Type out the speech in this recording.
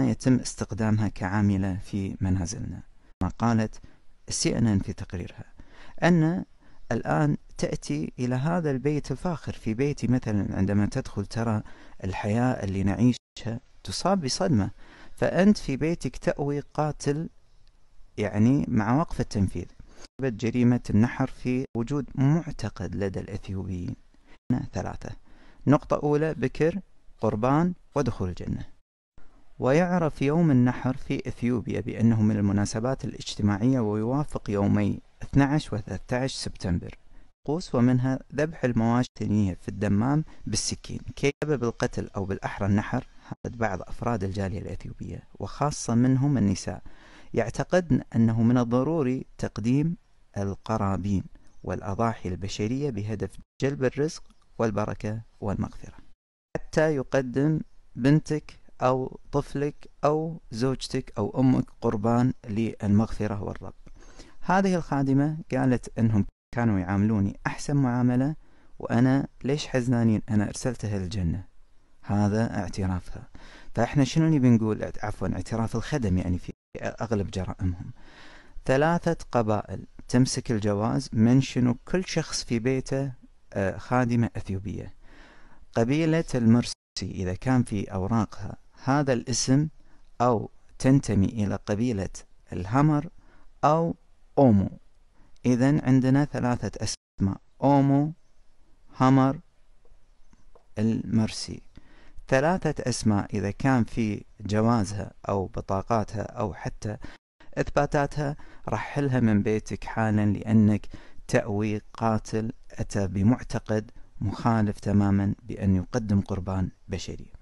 يتم استخدامها كعاملة في منازلنا ما قالت CNN في تقريرها أن الآن تأتي إلى هذا البيت الفاخر في بيتي مثلا عندما تدخل ترى الحياة اللي نعيشها تصاب بصدمة فأنت في بيتك تأوي قاتل يعني مع وقف التنفيذ جريمة النحر في وجود معتقد لدى الإثيوبيين ثلاثة نقطة أولى بكر قربان ودخول الجنة ويعرف يوم النحر في إثيوبيا بأنه من المناسبات الاجتماعية ويوافق يومي 12 و 13 سبتمبر طقوس ومنها ذبح المواشي تنيه في الدمام بالسكين كي القتل أو بالأحرى النحر حدد بعض أفراد الجالية الإثيوبية وخاصة منهم النساء يعتقدن أنه من الضروري تقديم القرابين والأضاحي البشرية بهدف جلب الرزق والبركة والمغفرة حتى يقدم بنتك أو طفلك أو زوجتك أو أمك قربان للمغفرة والرب هذه الخادمة قالت أنهم كانوا يعاملوني أحسن معاملة وأنا ليش حزنانين أنا أرسلتها الجنة هذا اعترافها فإحنا طيب شنو اللي بنقول عفوا اعتراف الخدم يعني في أغلب جرائمهم ثلاثة قبائل تمسك الجواز من شنو كل شخص في بيته آه، خادمة أثيوبية قبيلة المرسي إذا كان في أوراقها هذا الاسم أو تنتمي إلى قبيلة الهمر أو أومو إذا عندنا ثلاثة أسماء أومو همر المرسي ثلاثة أسماء إذا كان في جوازها أو بطاقاتها أو حتى إثباتاتها رحلها من بيتك حالا لأنك تأوي قاتل أتى بمعتقد مخالف تماما بأن يقدم قربان بشري